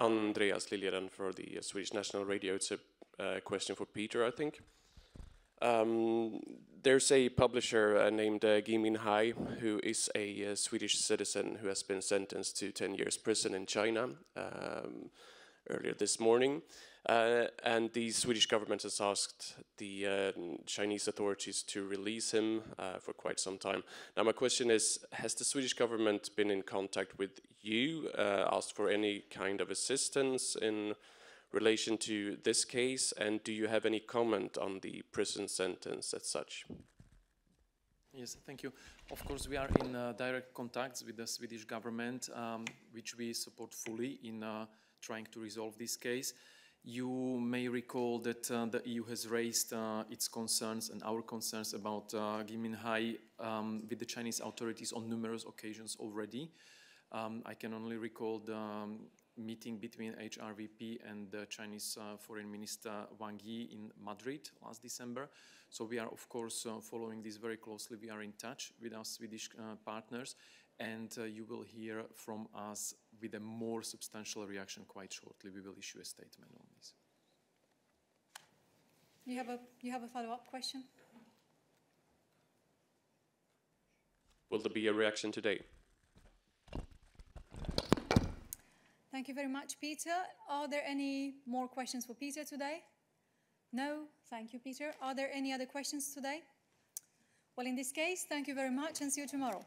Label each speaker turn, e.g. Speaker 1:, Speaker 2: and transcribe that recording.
Speaker 1: Andreas Liljeden for the Swedish National Radio. It's a uh, question for Peter, I think. Um, there's a publisher uh, named uh, Hai, who is a uh, Swedish citizen who has been sentenced to 10 years prison in China. Um, earlier this morning. Uh, and the Swedish government has asked the uh, Chinese authorities to release him uh, for quite some time. Now, my question is Has the Swedish government been in contact with you, uh, asked for any kind of assistance in relation to this case? And do you have any comment on the prison sentence as such?
Speaker 2: Yes, thank you. Of course, we are in uh, direct contacts with the Swedish government, um, which we support fully in uh, trying to resolve this case. You may recall that uh, the EU has raised uh, its concerns and our concerns about uh, Giminhai um, with the Chinese authorities on numerous occasions already. Um, I can only recall the um, meeting between HRVP and the Chinese uh, Foreign Minister Wang Yi in Madrid last December. So we are, of course, uh, following this very closely. We are in touch with our Swedish uh, partners, and you will hear from us with a more substantial reaction quite shortly. We will issue a statement on this.
Speaker 3: You have a, you have a follow-up question?
Speaker 1: Will there be a reaction today?
Speaker 3: Thank you very much, Peter. Are there any more questions for Peter today? No? Thank you, Peter. Are there any other questions today? Well, in this case, thank you very much and see you tomorrow.